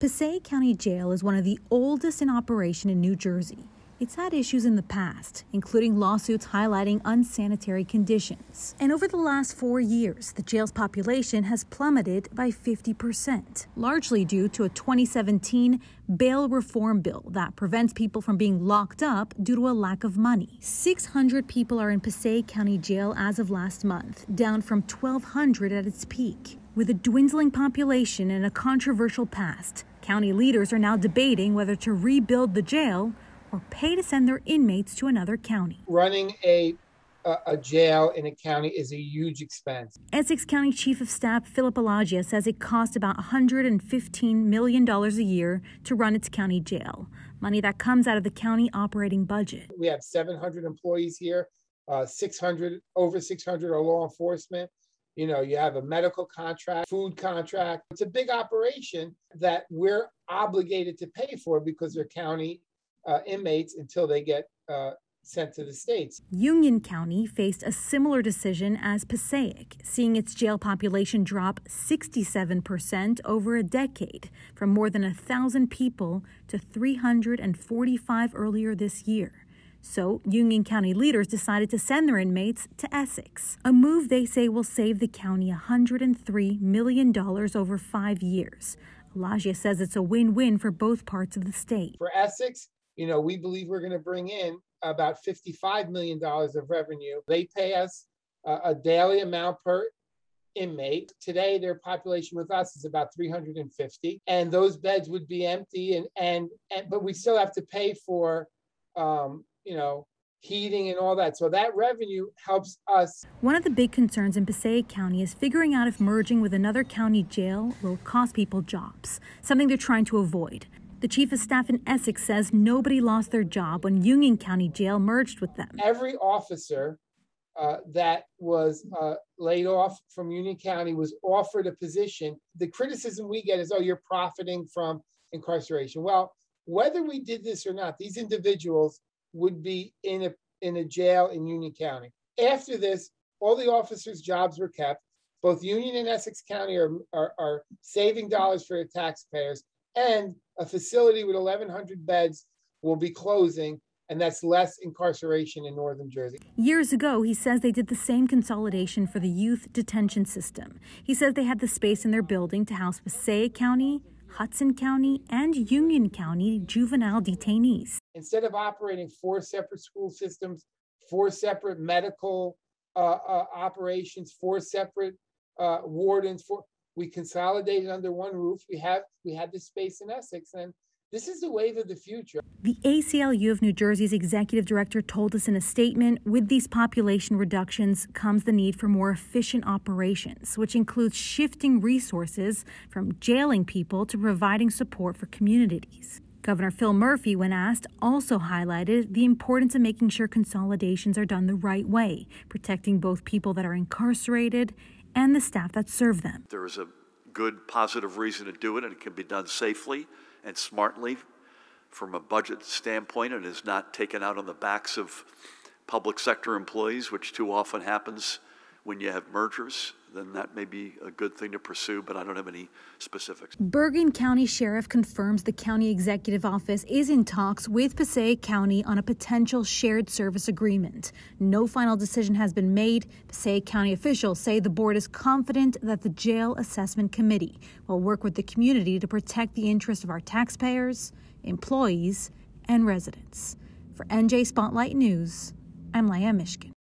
Passaic County Jail is one of the oldest in operation in New Jersey. It's had issues in the past, including lawsuits highlighting unsanitary conditions. And over the last four years, the jail's population has plummeted by 50%, largely due to a 2017 bail reform bill that prevents people from being locked up due to a lack of money. 600 people are in Passaic County Jail as of last month, down from 1,200 at its peak. With a dwindling population and a controversial past, County leaders are now debating whether to rebuild the jail or pay to send their inmates to another county. Running a a jail in a county is a huge expense. Essex County Chief of Staff Philip Elagia says it costs about $115 million a year to run its county jail, money that comes out of the county operating budget. We have 700 employees here, uh, 600 over 600 are law enforcement. You know, you have a medical contract, food contract. It's a big operation that we're obligated to pay for because they're county uh, inmates until they get uh, sent to the states. Union County faced a similar decision as Passaic, seeing its jail population drop 67% over a decade, from more than 1,000 people to 345 earlier this year. So, Union County leaders decided to send their inmates to Essex, a move they say will save the county $103 million over five years. Elijah says it's a win win for both parts of the state. For Essex, you know, we believe we're going to bring in about $55 million of revenue. They pay us a, a daily amount per inmate. Today, their population with us is about 350, and those beds would be empty. And and, and but we still have to pay for um, you know, heating and all that. So that revenue helps us. One of the big concerns in Passaic County is figuring out if merging with another county jail will cost people jobs, something they're trying to avoid. The chief of staff in Essex says nobody lost their job when Union County Jail merged with them. Every officer uh, that was uh, laid off from Union County was offered a position. The criticism we get is, oh, you're profiting from incarceration. Well, whether we did this or not, these individuals would be in a in a jail in Union County. After this, all the officers' jobs were kept. Both Union and Essex County are, are, are saving dollars for the taxpayers, and a facility with 1,100 beds will be closing and that's less incarceration in northern Jersey. Years ago, he says they did the same consolidation for the youth detention system. He says they had the space in their building to house Passaic County, Hudson County, and Union County juvenile detainees instead of operating four separate school systems, four separate medical uh, uh, operations, four separate uh, wardens, four, we consolidated under one roof. We have we had this space in Essex, and this is the wave of the future. The ACLU of New Jersey's executive director told us in a statement with these population reductions comes the need for more efficient operations, which includes shifting resources from jailing people to providing support for communities. Governor Phil Murphy, when asked, also highlighted the importance of making sure consolidations are done the right way, protecting both people that are incarcerated and the staff that serve them. There is a good, positive reason to do it, and it can be done safely and smartly from a budget standpoint and is not taken out on the backs of public sector employees, which too often happens when you have mergers, then that may be a good thing to pursue, but I don't have any specifics. Bergen County Sheriff confirms the county executive office is in talks with Passaic County on a potential shared service agreement. No final decision has been made. Passaic County officials say the board is confident that the Jail Assessment Committee will work with the community to protect the interests of our taxpayers, employees, and residents. For NJ Spotlight News, I'm Leah Mishkin.